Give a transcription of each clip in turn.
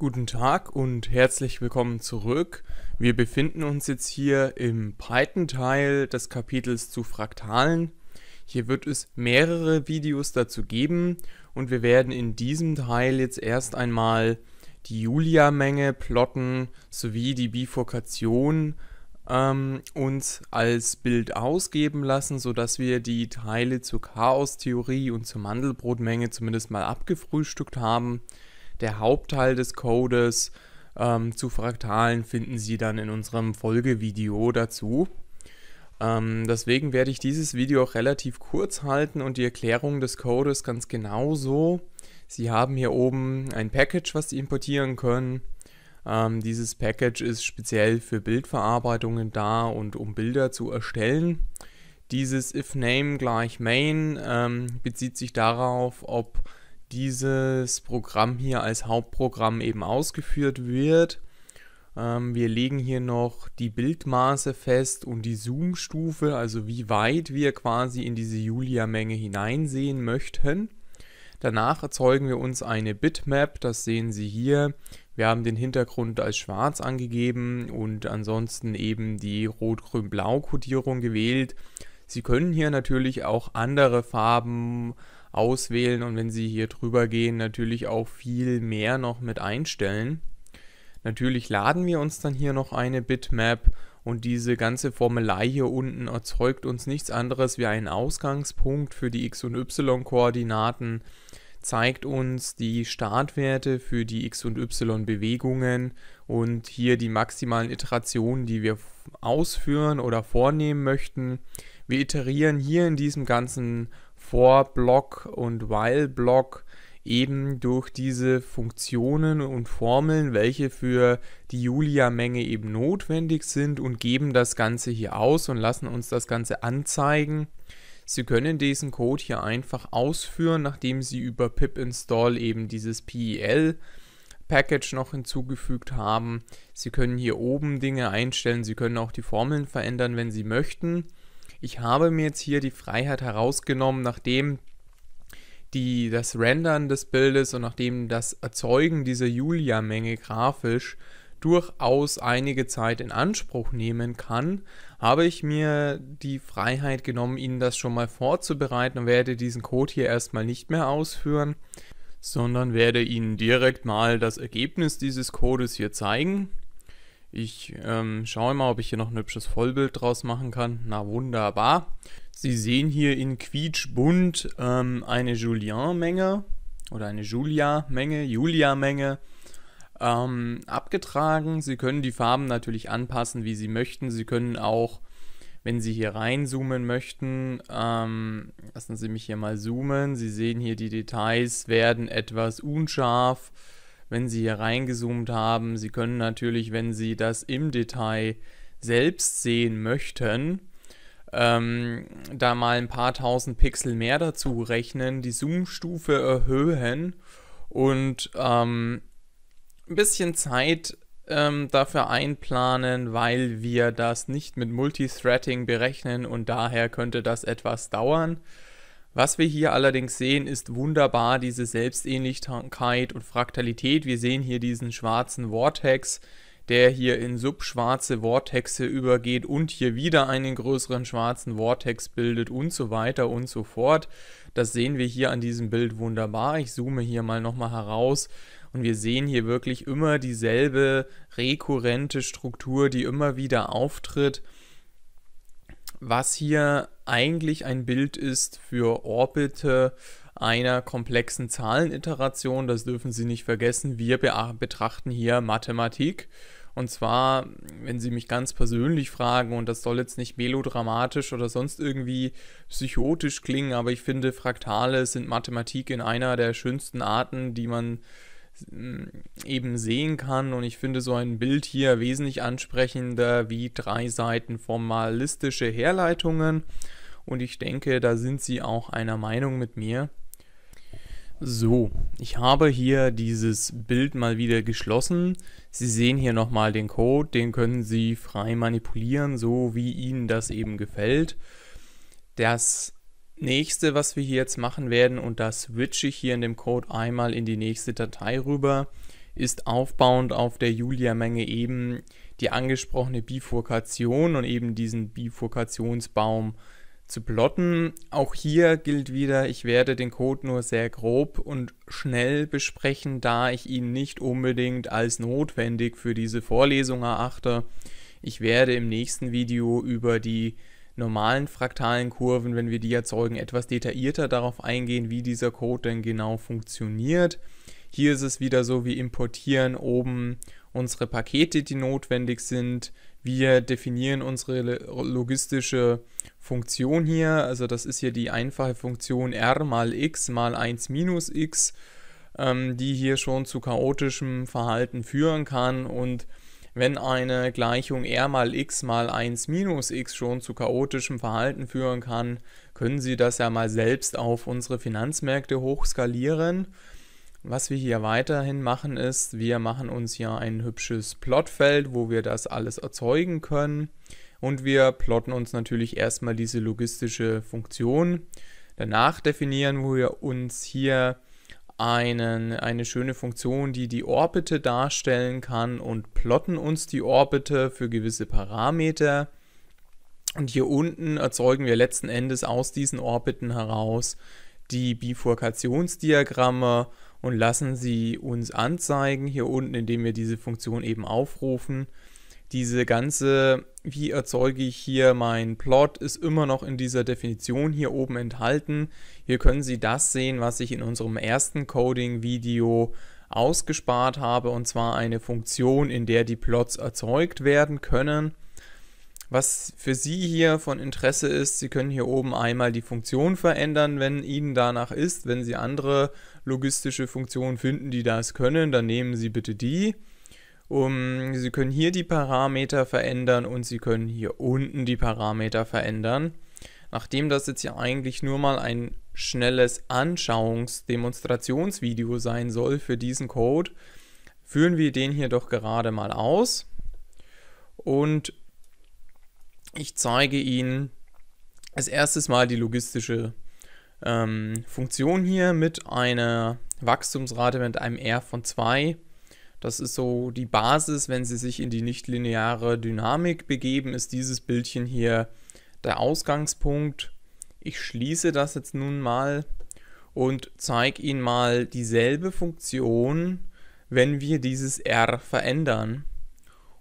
Guten Tag und herzlich willkommen zurück. Wir befinden uns jetzt hier im Python-Teil des Kapitels zu Fraktalen. Hier wird es mehrere Videos dazu geben und wir werden in diesem Teil jetzt erst einmal die Julia-Menge plotten sowie die Bifurkation ähm, uns als Bild ausgeben lassen, sodass wir die Teile zur Chaostheorie und zur Mandelbrotmenge zumindest mal abgefrühstückt haben der Hauptteil des Codes ähm, zu Fraktalen finden Sie dann in unserem Folgevideo dazu. Ähm, deswegen werde ich dieses Video auch relativ kurz halten und die Erklärung des Codes ganz genau so. Sie haben hier oben ein Package, was Sie importieren können. Ähm, dieses Package ist speziell für Bildverarbeitungen da und um Bilder zu erstellen. Dieses if name gleich main ähm, bezieht sich darauf, ob dieses Programm hier als Hauptprogramm eben ausgeführt wird. Ähm, wir legen hier noch die Bildmaße fest und die Zoom-Stufe, also wie weit wir quasi in diese Julia-Menge hineinsehen möchten. Danach erzeugen wir uns eine Bitmap, das sehen Sie hier. Wir haben den Hintergrund als schwarz angegeben und ansonsten eben die rot-grün-blau-Kodierung gewählt. Sie können hier natürlich auch andere Farben auswählen und wenn Sie hier drüber gehen, natürlich auch viel mehr noch mit einstellen. Natürlich laden wir uns dann hier noch eine Bitmap und diese ganze Formelei hier unten erzeugt uns nichts anderes wie einen Ausgangspunkt für die X- und Y-Koordinaten, zeigt uns die Startwerte für die X- und Y-Bewegungen und hier die maximalen Iterationen, die wir ausführen oder vornehmen möchten. Wir iterieren hier in diesem ganzen For-Block und While-Block eben durch diese Funktionen und Formeln, welche für die Julia-Menge eben notwendig sind und geben das Ganze hier aus und lassen uns das Ganze anzeigen. Sie können diesen Code hier einfach ausführen, nachdem Sie über pip install eben dieses PEL Package noch hinzugefügt haben. Sie können hier oben Dinge einstellen, Sie können auch die Formeln verändern, wenn Sie möchten ich habe mir jetzt hier die Freiheit herausgenommen, nachdem die, das Rendern des Bildes und nachdem das Erzeugen dieser Julia-Menge grafisch durchaus einige Zeit in Anspruch nehmen kann, habe ich mir die Freiheit genommen, Ihnen das schon mal vorzubereiten und werde diesen Code hier erstmal nicht mehr ausführen, sondern werde Ihnen direkt mal das Ergebnis dieses Codes hier zeigen. Ich ähm, schaue mal, ob ich hier noch ein hübsches Vollbild draus machen kann. Na wunderbar. Sie sehen hier in quietschbunt ähm, eine Julien-Menge oder eine Julia-Menge, Julia-Menge ähm, abgetragen. Sie können die Farben natürlich anpassen, wie Sie möchten. Sie können auch, wenn Sie hier reinzoomen möchten, ähm, lassen Sie mich hier mal zoomen. Sie sehen hier, die Details werden etwas unscharf wenn Sie hier reingezoomt haben. Sie können natürlich, wenn Sie das im Detail selbst sehen möchten, ähm, da mal ein paar tausend Pixel mehr dazu rechnen, die Zoom-Stufe erhöhen und ähm, ein bisschen Zeit ähm, dafür einplanen, weil wir das nicht mit Multithreading berechnen und daher könnte das etwas dauern. Was wir hier allerdings sehen, ist wunderbar diese Selbstähnlichkeit und Fraktalität. Wir sehen hier diesen schwarzen Vortex, der hier in subschwarze Vortexe übergeht und hier wieder einen größeren schwarzen Vortex bildet und so weiter und so fort. Das sehen wir hier an diesem Bild wunderbar. Ich zoome hier mal nochmal heraus und wir sehen hier wirklich immer dieselbe rekurrente Struktur, die immer wieder auftritt was hier eigentlich ein Bild ist für Orbite einer komplexen Zahleniteration. Das dürfen Sie nicht vergessen. Wir betrachten hier Mathematik. Und zwar, wenn Sie mich ganz persönlich fragen, und das soll jetzt nicht melodramatisch oder sonst irgendwie psychotisch klingen, aber ich finde, Fraktale sind Mathematik in einer der schönsten Arten, die man äh, eben sehen kann. Und ich finde so ein Bild hier wesentlich ansprechender wie drei Seiten formalistische Herleitungen. Und ich denke, da sind Sie auch einer Meinung mit mir. So, ich habe hier dieses Bild mal wieder geschlossen. Sie sehen hier nochmal den Code, den können Sie frei manipulieren, so wie Ihnen das eben gefällt. Das nächste, was wir hier jetzt machen werden, und das switche ich hier in dem Code einmal in die nächste Datei rüber, ist aufbauend auf der Julia-Menge eben die angesprochene Bifurkation und eben diesen Bifurkationsbaum zu plotten. Auch hier gilt wieder, ich werde den Code nur sehr grob und schnell besprechen, da ich ihn nicht unbedingt als notwendig für diese Vorlesung erachte. Ich werde im nächsten Video über die normalen fraktalen Kurven, wenn wir die erzeugen, etwas detaillierter darauf eingehen, wie dieser Code denn genau funktioniert. Hier ist es wieder so, wir importieren oben unsere Pakete, die notwendig sind. Wir definieren unsere logistische Funktion hier. Also das ist hier die einfache Funktion r mal x mal 1 minus x, ähm, die hier schon zu chaotischem Verhalten führen kann und wenn eine Gleichung r mal x mal 1 minus x schon zu chaotischem Verhalten führen kann, können Sie das ja mal selbst auf unsere Finanzmärkte hochskalieren. Was wir hier weiterhin machen ist, wir machen uns hier ein hübsches Plotfeld, wo wir das alles erzeugen können. Und wir plotten uns natürlich erstmal diese logistische Funktion. Danach definieren wir uns hier einen, eine schöne Funktion, die die Orbite darstellen kann und plotten uns die Orbite für gewisse Parameter. Und hier unten erzeugen wir letzten Endes aus diesen Orbiten heraus die Bifurkationsdiagramme und lassen sie uns anzeigen hier unten, indem wir diese Funktion eben aufrufen. Diese ganze wie erzeuge ich hier meinen Plot, ist immer noch in dieser Definition hier oben enthalten. Hier können Sie das sehen, was ich in unserem ersten Coding-Video ausgespart habe, und zwar eine Funktion, in der die Plots erzeugt werden können. Was für Sie hier von Interesse ist, Sie können hier oben einmal die Funktion verändern, wenn Ihnen danach ist. Wenn Sie andere logistische Funktionen finden, die das können, dann nehmen Sie bitte die. Um, Sie können hier die Parameter verändern und Sie können hier unten die Parameter verändern. Nachdem das jetzt ja eigentlich nur mal ein schnelles Anschauungsdemonstrationsvideo sein soll für diesen Code, führen wir den hier doch gerade mal aus. Und ich zeige Ihnen als erstes mal die logistische ähm, Funktion hier mit einer Wachstumsrate mit einem R von 2 das ist so die Basis, wenn Sie sich in die nichtlineare Dynamik begeben, ist dieses Bildchen hier der Ausgangspunkt. Ich schließe das jetzt nun mal und zeige Ihnen mal dieselbe Funktion, wenn wir dieses R verändern.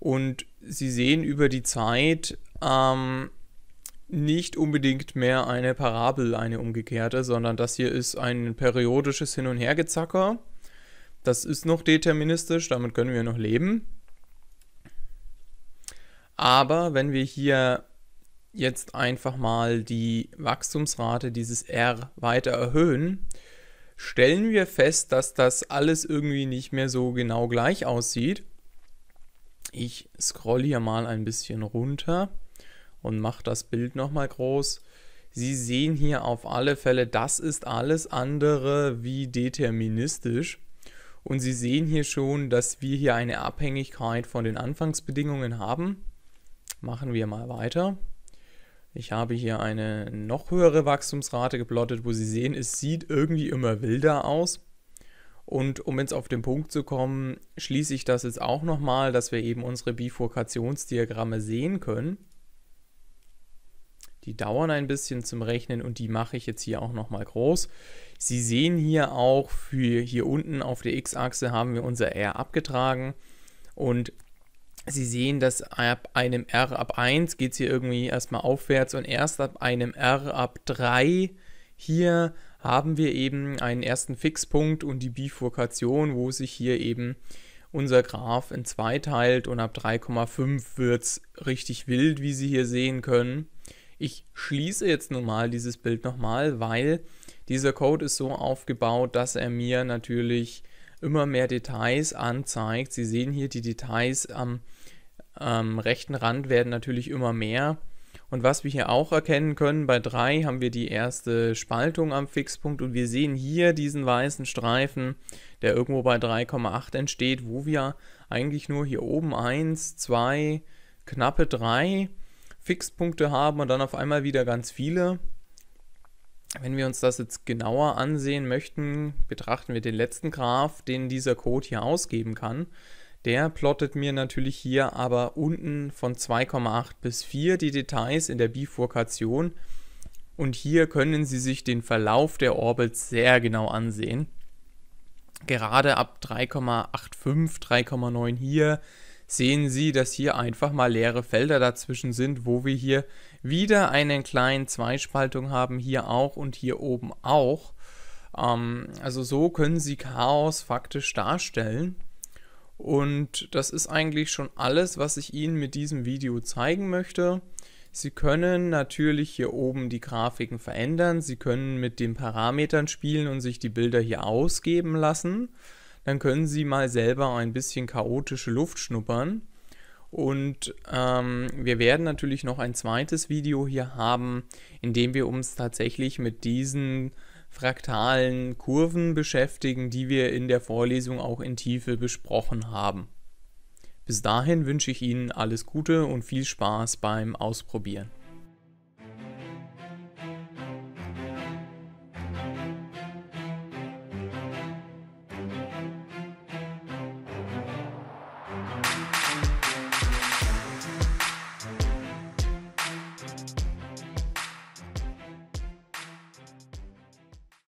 Und Sie sehen über die Zeit ähm, nicht unbedingt mehr eine Parabel, eine umgekehrte, sondern das hier ist ein periodisches Hin- und Hergezacker. Das ist noch deterministisch, damit können wir noch leben. Aber wenn wir hier jetzt einfach mal die Wachstumsrate dieses R weiter erhöhen, stellen wir fest, dass das alles irgendwie nicht mehr so genau gleich aussieht. Ich scroll hier mal ein bisschen runter und mache das Bild nochmal groß. Sie sehen hier auf alle Fälle, das ist alles andere wie deterministisch. Und Sie sehen hier schon, dass wir hier eine Abhängigkeit von den Anfangsbedingungen haben. Machen wir mal weiter. Ich habe hier eine noch höhere Wachstumsrate geplottet, wo Sie sehen, es sieht irgendwie immer wilder aus. Und um jetzt auf den Punkt zu kommen, schließe ich das jetzt auch nochmal, dass wir eben unsere Bifurkationsdiagramme sehen können. Die dauern ein bisschen zum Rechnen und die mache ich jetzt hier auch nochmal groß. Sie sehen hier auch, für hier unten auf der x-Achse haben wir unser R abgetragen und Sie sehen, dass ab einem R ab 1 geht es hier irgendwie erstmal aufwärts und erst ab einem R ab 3 hier haben wir eben einen ersten Fixpunkt und die Bifurkation, wo sich hier eben unser Graph in zwei teilt und ab 3,5 wird es richtig wild, wie Sie hier sehen können. Ich schließe jetzt nun mal dieses Bild nochmal, weil dieser Code ist so aufgebaut, dass er mir natürlich immer mehr Details anzeigt. Sie sehen hier, die Details am, am rechten Rand werden natürlich immer mehr. Und was wir hier auch erkennen können, bei 3 haben wir die erste Spaltung am Fixpunkt und wir sehen hier diesen weißen Streifen, der irgendwo bei 3,8 entsteht, wo wir eigentlich nur hier oben 1, 2, knappe 3 Fixpunkte haben und dann auf einmal wieder ganz viele. Wenn wir uns das jetzt genauer ansehen möchten, betrachten wir den letzten Graph, den dieser Code hier ausgeben kann. Der plottet mir natürlich hier aber unten von 2,8 bis 4 die Details in der Bifurkation. Und hier können Sie sich den Verlauf der Orbits sehr genau ansehen. Gerade ab 3,85, 3,9 hier sehen Sie, dass hier einfach mal leere Felder dazwischen sind, wo wir hier wieder einen kleinen Zweispaltung haben, hier auch und hier oben auch. Ähm, also so können Sie Chaos faktisch darstellen. Und das ist eigentlich schon alles, was ich Ihnen mit diesem Video zeigen möchte. Sie können natürlich hier oben die Grafiken verändern, Sie können mit den Parametern spielen und sich die Bilder hier ausgeben lassen dann können Sie mal selber ein bisschen chaotische Luft schnuppern. Und ähm, wir werden natürlich noch ein zweites Video hier haben, in dem wir uns tatsächlich mit diesen fraktalen Kurven beschäftigen, die wir in der Vorlesung auch in Tiefe besprochen haben. Bis dahin wünsche ich Ihnen alles Gute und viel Spaß beim Ausprobieren.